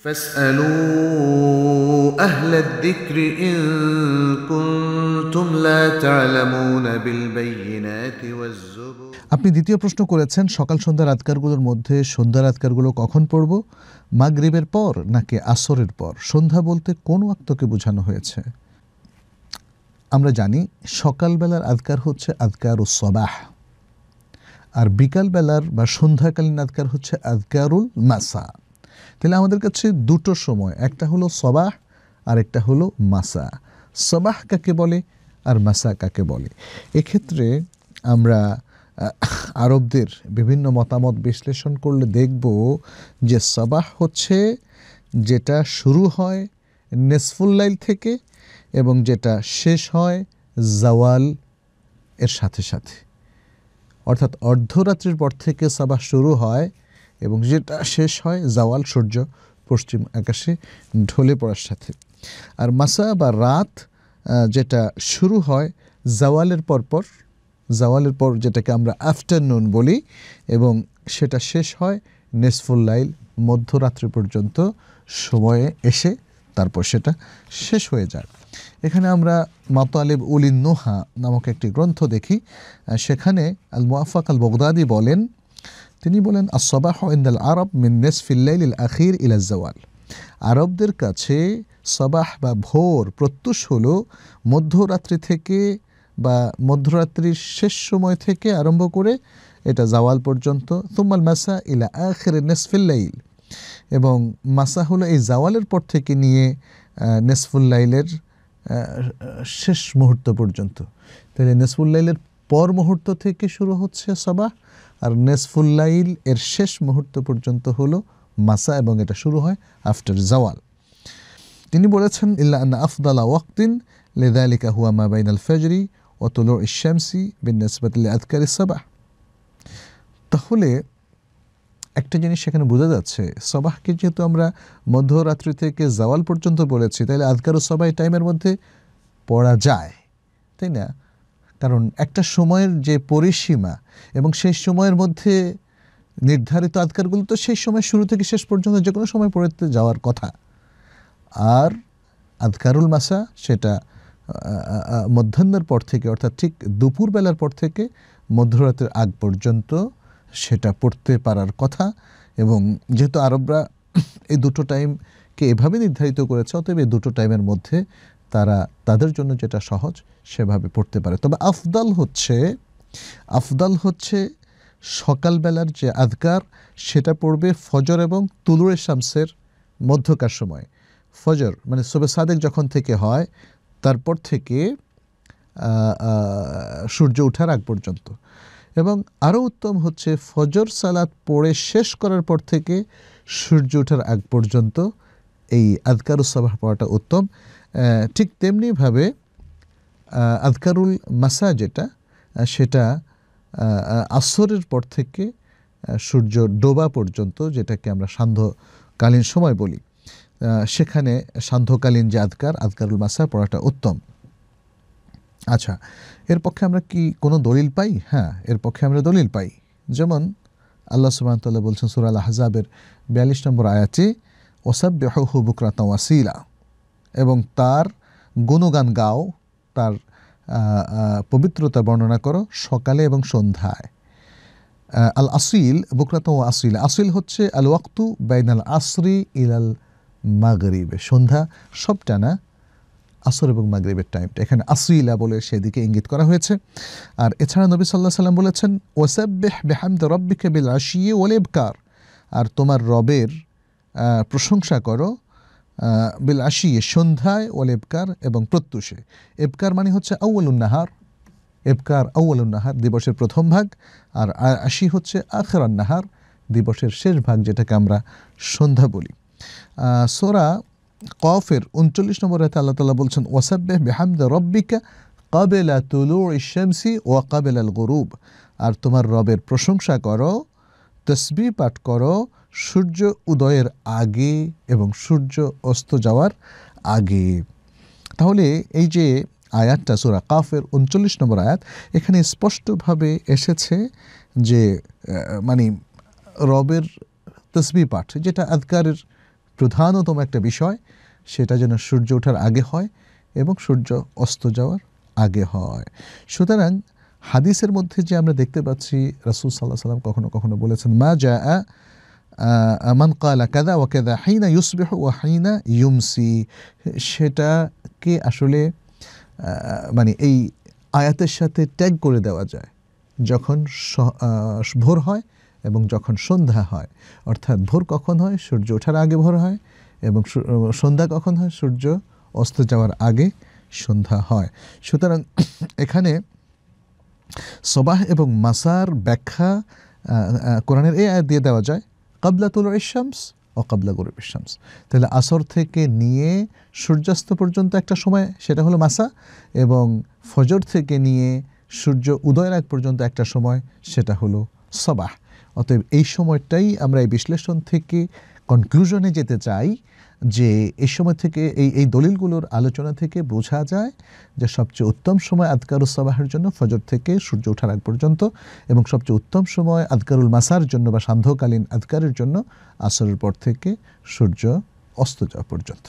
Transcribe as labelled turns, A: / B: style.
A: فاسألوا أهل الذكر إن كنتم لا تعلمون بالبينات والزبر আপনি দ্বিতীয় প্রশ্ন করেছেন সকাল সন্ধ্যার আজকারগুলোর মধ্যে সন্ধ্যার আধকারগুলো কখন পড়ব মাগরিবের পর নাকি আসরের পর সন্ধ্যা বলতে কোন ওয়াক্তকে বোঝানো হয়েছে আমরা জানি সকালবেলার আধকার হচ্ছে আজকার ও সবাহ আর বিকালবেলার বা সন্ধ্যাকালীন আধকার হচ্ছে আধকারুল মাসা তাহলে আমাদের কাছে দুটো সময় একটা হলো সবাহ আর একটা হলো মাসা সবাহ কাকে বলে আর মাসা কাকে বলে এক্ষেত্রে আমরা আরবদের বিভিন্ন মতামত বিশ্লেষণ করলে দেখব যে সবাহ হচ্ছে যেটা শুরু হয় নেসফুল্লাইল থেকে এবং যেটা শেষ হয় জাওয়াল এর সাথে সাথে অর্থাৎ অর্ধরাত্রির পর থেকে সবাহ শুরু হয় এবং যেটা শেষ হয় জাওয়াল সূর্য পশ্চিম আকাশে ঢলে পড়ার সাথে আর মাসা বা রাত যেটা শুরু হয় জাওয়ালের পরপর জাওয়ালের পর যেটাকে আমরা আফটারনুন বলি এবং সেটা শেষ হয় নেসফুল লাইল মধ্যরাত্রি পর্যন্ত সময়ে এসে তারপর সেটা শেষ হয়ে যায় এখানে আমরা মাতালেব উলিন নোহা নামক একটি গ্রন্থ দেখি সেখানে আল মুআফাক আল বগদাদি বলেন তিনি বলেন আসবাহ ইন্দাল আরব মিন নেসফিল্লাইল আখির ইলাজ জওয়াল আরবদের কাছে সবাহ বা ভোর প্রত্যুষ হল মধ্যরাত্রি থেকে বা মধ্যরাত্রির শেষ সময় থেকে আরম্ভ করে এটা জাওয়াল পর্যন্ত তুমাল মাসা ইলা আখির নেসফিল্লাইল এবং মাসা হলো এই জাওয়ালের পর থেকে নিয়ে নেসফুল্লাইলের শেষ মুহূর্ত পর্যন্ত তাহলে নেসফুল্লাইলের পর মুহূর্ত থেকে শুরু হচ্ছে সবাহ আর নেসফুল্লাইল এর শেষ মুহূর্ত পর্যন্ত হলো মাসা এবং এটা শুরু হয় আফটার জাওয়াল তিনি বলেছেন ইল্লা আন্না আফদালা ওয়াক্তিন লেদালিকা হুয়া মাবাইন আল ফেজরি অতলো ইশামসি বিনসবত আদকারি সবাহ তাহলে একটা জিনিস সেখানে বোঝা যাচ্ছে সবাহকে যেহেতু আমরা মধ্যরাত্রি থেকে জাওয়াল পর্যন্ত বলেছি তাহলে আজকারও সবাই টাইমের মধ্যে পড়া যায় তাই না কারণ একটা সময়ের যে পরিসীমা এবং সেই সময়ের মধ্যে নির্ধারিত আজকারগুলো তো সেই সময় শুরু থেকে শেষ পর্যন্ত যে কোনো সময় পড়তে যাওয়ার কথা আর আধকারুল মাসা সেটা মধ্যাহ্নের পর থেকে অর্থাৎ ঠিক দুপুরবেলার পর থেকে মধ্যরাতের আগ পর্যন্ত সেটা পড়তে পারার কথা এবং যেহেতু আরবরা এই দুটো টাইমকে এভাবে নির্ধারিত করেছে অতএব এই দুটো টাইমের মধ্যে তারা তাদের জন্য যেটা সহজ সেভাবে পড়তে পারে তবে আফদাল হচ্ছে আফদাল হচ্ছে সকালবেলার যে আদকার সেটা পড়বে ফজর এবং তুলুরে শামসের মধ্যকার সময় ফজর মানে সোবে সাদেক যখন থেকে হয় তারপর থেকে সূর্য ওঠার আগ পর্যন্ত এবং আরও উত্তম হচ্ছে ফজর সালাদ পড়ে শেষ করার পর থেকে সূর্য ওঠার আগ পর্যন্ত এই সভা পড়াটা উত্তম ঠিক তেমনিভাবে আদকারুল মাসা যেটা সেটা আসরের পর থেকে সূর্য ডোবা পর্যন্ত যেটাকে আমরা সান্ধ্যকালীন সময় বলি সেখানে সান্ধ্যকালীন যে আদকার আদকারুল মাসা পড়াটা উত্তম আচ্ছা এর পক্ষে আমরা কি কোনো দলিল পাই হ্যাঁ এর পক্ষে আমরা দলিল পাই যেমন আল্লাহ সুবাহতাল্লাহ বলছেন সুরাল হাজাবের বিয়াল্লিশ নম্বর আয়াতে ওসাব বেহু বুকরাত ওয়াসিলা এবং তার গুণগান গাও তার পবিত্রতা বর্ণনা করো সকালে এবং সন্ধ্যায় আল আসিল ও আসিল আসিল হচ্ছে আল ওয়াক্তু বাইনাল আসরি ইলাল মাগরিবে সন্ধ্যা সবটা না আসর এবং মাগরিবের টাইমটা এখানে আসিলা বলে সেদিকে ইঙ্গিত করা হয়েছে আর এছাড়া নবী সাল্লাহ সাল্লাম বলেছেন ওয়াসাব্বেহ বেহামদ রব্বিকে বিল আশিয়ে ওলেবকার আর তোমার রবের প্রশংসা করো বিল আশি সন্ধ্যায় ওয়াল এবকার এবং প্রত্যুষে এবকার মানে হচ্ছে আউ্বলুন্নাহার এবকার আউ্বলুন্নাহার দিবসের প্রথম ভাগ আর আশি হচ্ছে আখরান্নাহার দিবসের শেষ ভাগ যেটাকে আমরা সন্ধ্যা বলি সোরা কফের উনচল্লিশ নম্বর রাতে আল্লাহ তালা বলছেন ওয়াসাব্বে বেহামদ রব্বিকা কাবেলা তুলু ইসামসি ও কাবেলাল গরুব আর তোমার রবের প্রশংসা করো তসবি পাঠ করো সূর্য উদয়ের আগে এবং সূর্য অস্ত যাওয়ার আগে তাহলে এই যে আয়াতটা সুরা কাফের উনচল্লিশ নম্বর আয়াত এখানে স্পষ্টভাবে এসেছে যে মানে রবের তসবি পাঠ যেটা আদকারের প্রধানতম একটা বিষয় সেটা যেন সূর্য ওঠার আগে হয় এবং সূর্য অস্ত যাওয়ার আগে হয় সুতরাং হাদিসের মধ্যে যে আমরা দেখতে পাচ্ছি রাসুল সাল্লাহ সাল্লাম কখনো কখনো বলেছেন মা যা মান কালা কাদা ও কাদা হাইনা ইউসবেহ ও হাইনা সেটাকে আসলে মানে এই আয়াতের সাথে ট্যাগ করে দেওয়া যায় যখন ভোর হয় এবং যখন সন্ধ্যা হয় অর্থাৎ ভোর কখন হয় সূর্য ওঠার আগে ভোর হয় এবং সন্ধ্যা কখন হয় সূর্য অস্ত যাওয়ার আগে সন্ধ্যা হয় সুতরাং এখানে সবাহ এবং মাসার ব্যাখ্যা কোরআনের এ আয়াত দিয়ে দেওয়া যায় কাবলা তুল ইশামস ও কাবলা গরিব ইশামস তাহলে আসর থেকে নিয়ে সূর্যাস্ত পর্যন্ত একটা সময় সেটা হলো মাসা এবং ফজর থেকে নিয়ে সূর্য উদয় রাগ পর্যন্ত একটা সময় সেটা হলো সবাহ অতএব এই সময়টাই আমরা এই বিশ্লেষণ থেকে কনক্লুশনে যেতে চাই যে এই সময় থেকে এই এই দলিলগুলোর আলোচনা থেকে বোঝা যায় যে সবচেয়ে উত্তম সময় আদকারুস সবাহের জন্য ফজর থেকে সূর্য ওঠার আগ পর্যন্ত এবং সবচেয়ে উত্তম সময় আদকারুল মাসার জন্য বা সান্ধ্যকালীন আদকারের জন্য আসরের পর থেকে সূর্য অস্ত যাওয়া পর্যন্ত